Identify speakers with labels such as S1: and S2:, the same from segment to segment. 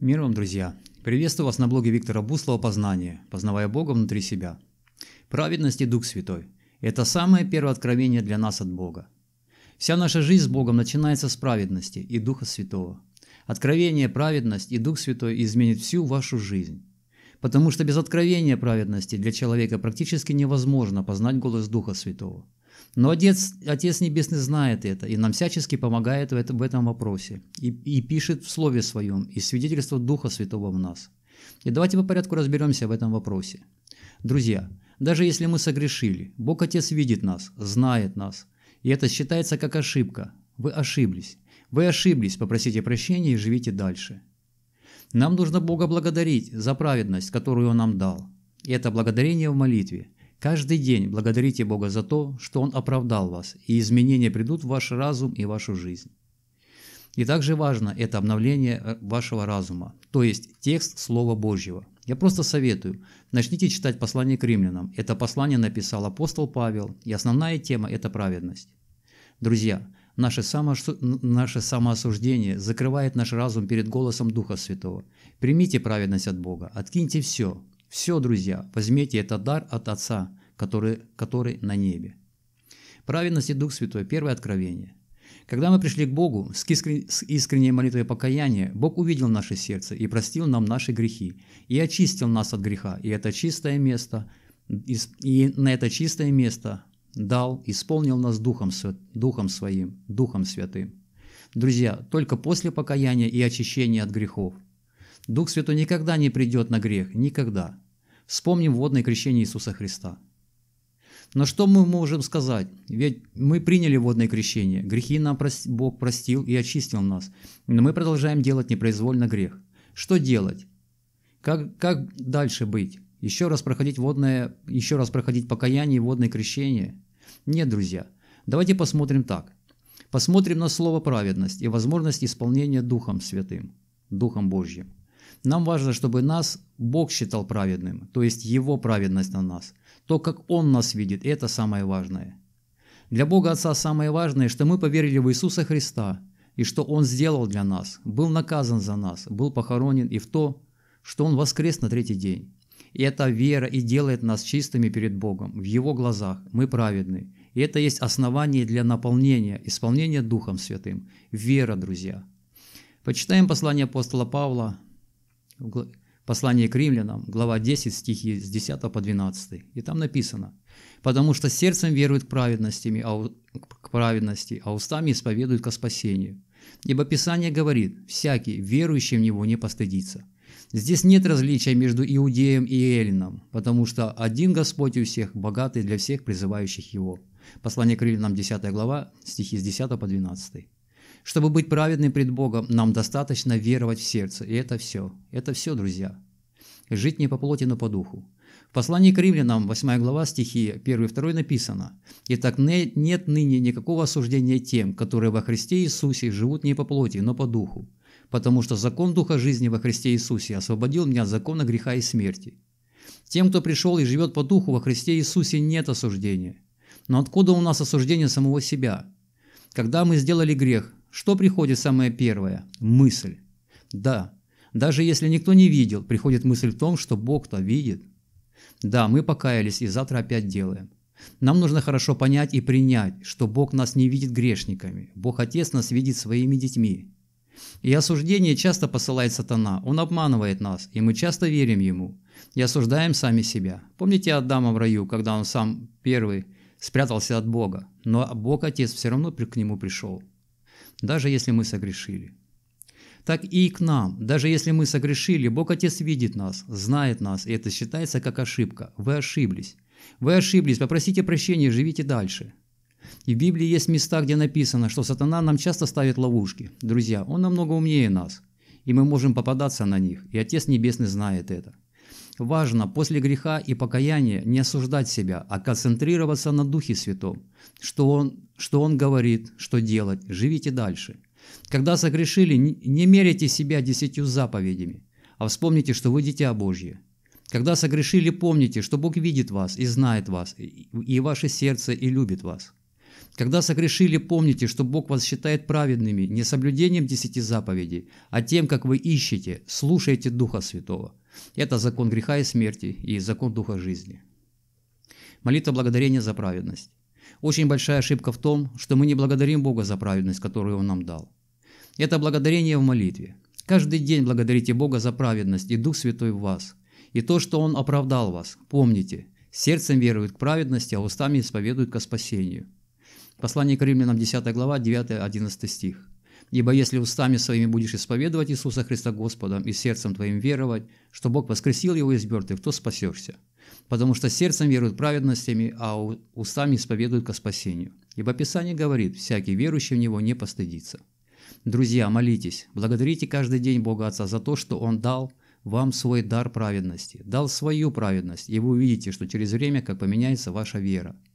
S1: Мир вам, друзья! Приветствую вас на блоге Виктора Буслова «Познание. Познавая Бога внутри себя». Праведность и Дух Святой – это самое первое откровение для нас от Бога. Вся наша жизнь с Богом начинается с праведности и Духа Святого. Откровение, праведность и Дух Святой изменит всю вашу жизнь. Потому что без откровения праведности для человека практически невозможно познать голос Духа Святого – но Отец, Отец Небесный знает это и нам всячески помогает в этом, в этом вопросе и, и пишет в Слове Своем, и свидетельство Духа Святого в нас. И давайте по порядку разберемся в этом вопросе. Друзья, даже если мы согрешили, Бог Отец видит нас, знает нас, и это считается как ошибка. Вы ошиблись. Вы ошиблись, попросите прощения и живите дальше. Нам нужно Бога благодарить за праведность, которую Он нам дал. И это благодарение в молитве – Каждый день благодарите Бога за то, что Он оправдал вас, и изменения придут в ваш разум и вашу жизнь. И также важно это обновление э, вашего разума, то есть текст Слова Божьего. Я просто советую, начните читать послание к римлянам. Это послание написал апостол Павел, и основная тема – это праведность. Друзья, наше, самоосу... наше самоосуждение закрывает наш разум перед голосом Духа Святого. Примите праведность от Бога, откиньте все, все, друзья, возьмите это дар от Отца, который, который на небе. Праведность и Дух Святой. Первое откровение. Когда мы пришли к Богу с, с искренней молитвой покаяния, Бог увидел наше сердце и простил нам наши грехи, и очистил нас от греха, и это чистое место, и на это чистое место дал, исполнил нас Духом, Духом Своим, Духом Святым. Друзья, только после покаяния и очищения от грехов – Дух Святой никогда не придет на грех, никогда. Вспомним водное крещение Иисуса Христа. Но что мы можем сказать? Ведь мы приняли водное крещение, грехи нам Бог простил и очистил нас, но мы продолжаем делать непроизвольно грех. Что делать? Как, как дальше быть? Еще раз проходить водное, еще раз проходить покаяние и водное крещение? Нет, друзья. Давайте посмотрим так. Посмотрим на слово праведность и возможность исполнения Духом Святым, Духом Божьим. Нам важно, чтобы нас Бог считал праведным, то есть Его праведность на нас. То, как Он нас видит, это самое важное. Для Бога Отца самое важное, что мы поверили в Иисуса Христа и что Он сделал для нас, был наказан за нас, был похоронен и в то, что Он воскрес на третий день. И эта вера и делает нас чистыми перед Богом. В Его глазах мы праведны. И это есть основание для наполнения, исполнения Духом Святым. Вера, друзья. Почитаем послание апостола Павла, Послание к римлянам, глава 10, стихи с 10 по 12. И там написано, «Потому что сердцем веруют к праведности, а, у к праведности, а устами исповедуют ко спасению. Ибо Писание говорит, всякий, верующий в Него, не постыдится». Здесь нет различия между иудеем и эллином, потому что один Господь у всех, богатый для всех призывающих Его. Послание к римлянам 10 глава, стихи с 10 по 12. Чтобы быть праведным пред Богом, нам достаточно веровать в сердце. И это все. Это все, друзья. Жить не по плоти, но по духу. В послании к римлянам, 8 глава, стихи 1 и 2 написано «Итак, нет ныне никакого осуждения тем, которые во Христе Иисусе живут не по плоти, но по духу, потому что закон Духа жизни во Христе Иисусе освободил меня от закона греха и смерти. Тем, кто пришел и живет по духу во Христе Иисусе, нет осуждения. Но откуда у нас осуждение самого себя? Когда мы сделали грех, что приходит самое первое? Мысль. Да, даже если никто не видел, приходит мысль в том, что Бог-то видит. Да, мы покаялись и завтра опять делаем. Нам нужно хорошо понять и принять, что Бог нас не видит грешниками. Бог Отец нас видит своими детьми. И осуждение часто посылает сатана. Он обманывает нас, и мы часто верим ему. И осуждаем сами себя. Помните Адама в раю, когда он сам первый спрятался от Бога? Но Бог Отец все равно к нему пришел даже если мы согрешили. Так и к нам, даже если мы согрешили, Бог Отец видит нас, знает нас, и это считается как ошибка. Вы ошиблись. Вы ошиблись, попросите прощения, живите дальше. И в Библии есть места, где написано, что сатана нам часто ставит ловушки. Друзья, он намного умнее нас, и мы можем попадаться на них, и Отец Небесный знает это. Важно после греха и покаяния не осуждать себя, а концентрироваться на Духе Святом, что Он, что он говорит, что делать, живите дальше. Когда согрешили, не меряйте себя десятью заповедями, а вспомните, что вы дитя Божье. Когда согрешили, помните, что Бог видит вас и знает вас, и ваше сердце, и любит вас. Когда согрешили, помните, что Бог вас считает праведными не соблюдением десяти заповедей, а тем, как вы ищете, слушаете Духа Святого. Это закон греха и смерти и закон Духа жизни. Молитва благодарения за праведность. Очень большая ошибка в том, что мы не благодарим Бога за праведность, которую Он нам дал. Это благодарение в молитве. Каждый день благодарите Бога за праведность и Дух Святой в вас. И то, что Он оправдал вас, помните, сердцем верует к праведности, а устами исповедуют ко спасению – Послание к римлянам, 10 глава, 9-11 стих. «Ибо если устами своими будешь исповедовать Иисуса Христа Господом и сердцем твоим веровать, что Бог воскресил его из мертвых, то спасешься. Потому что сердцем веруют праведностями, а устами исповедуют ко спасению. Ибо Писание говорит, всякий верующий в него не постыдится». Друзья, молитесь, благодарите каждый день Бога Отца за то, что Он дал вам свой дар праведности, дал свою праведность, и вы увидите, что через время, как поменяется ваша вера –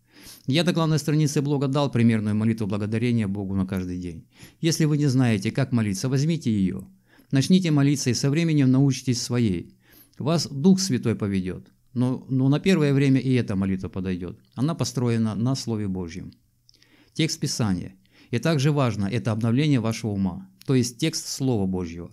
S1: я до главной страницы блога дал примерную молитву благодарения Богу на каждый день. Если вы не знаете, как молиться, возьмите ее. Начните молиться и со временем научитесь своей. Вас Дух Святой поведет. Но, но на первое время и эта молитва подойдет. Она построена на Слове Божьем. Текст Писания. И также важно, это обновление вашего ума, то есть текст Слова Божьего.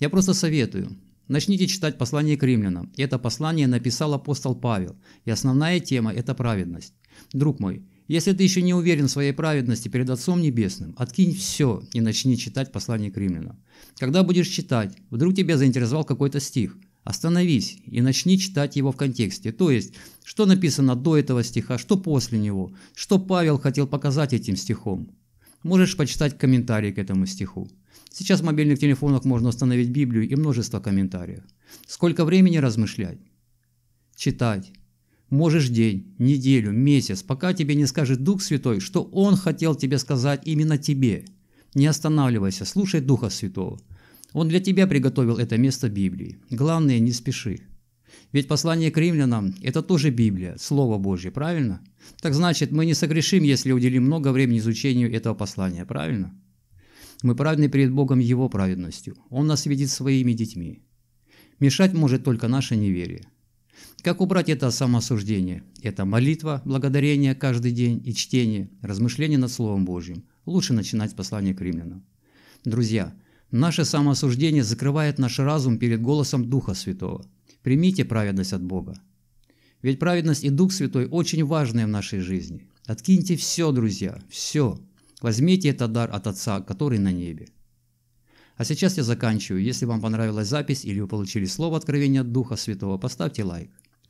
S1: Я просто советую, Начните читать послание к римлянам. Это послание написал апостол Павел, и основная тема – это праведность. Друг мой, если ты еще не уверен в своей праведности перед Отцом Небесным, откинь все и начни читать послание к римлянам. Когда будешь читать, вдруг тебя заинтересовал какой-то стих, остановись и начни читать его в контексте, то есть, что написано до этого стиха, что после него, что Павел хотел показать этим стихом. Можешь почитать комментарии к этому стиху. Сейчас в мобильных телефонах можно установить Библию и множество комментариев. Сколько времени размышлять? Читать Можешь день, неделю, месяц, пока тебе не скажет Дух Святой, что Он хотел тебе сказать именно тебе. Не останавливайся, слушай Духа Святого. Он для тебя приготовил это место Библии. Главное, не спеши. Ведь послание к римлянам – это тоже Библия, Слово Божье, правильно? Так значит, мы не согрешим, если уделим много времени изучению этого послания, правильно? Мы праведны перед Богом Его праведностью. Он нас видит своими детьми. Мешать может только наше неверие. Как убрать это самоосуждение? Это молитва, благодарение каждый день и чтение, размышление над Словом Божьим. Лучше начинать с послания к римлянам. Друзья, наше самоосуждение закрывает наш разум перед голосом Духа Святого. Примите праведность от Бога. Ведь праведность и Дух Святой очень важные в нашей жизни. Откиньте все, друзья, все. Возьмите этот дар от Отца, который на небе. А сейчас я заканчиваю. Если вам понравилась запись или вы получили слово откровения от Духа Святого, поставьте лайк.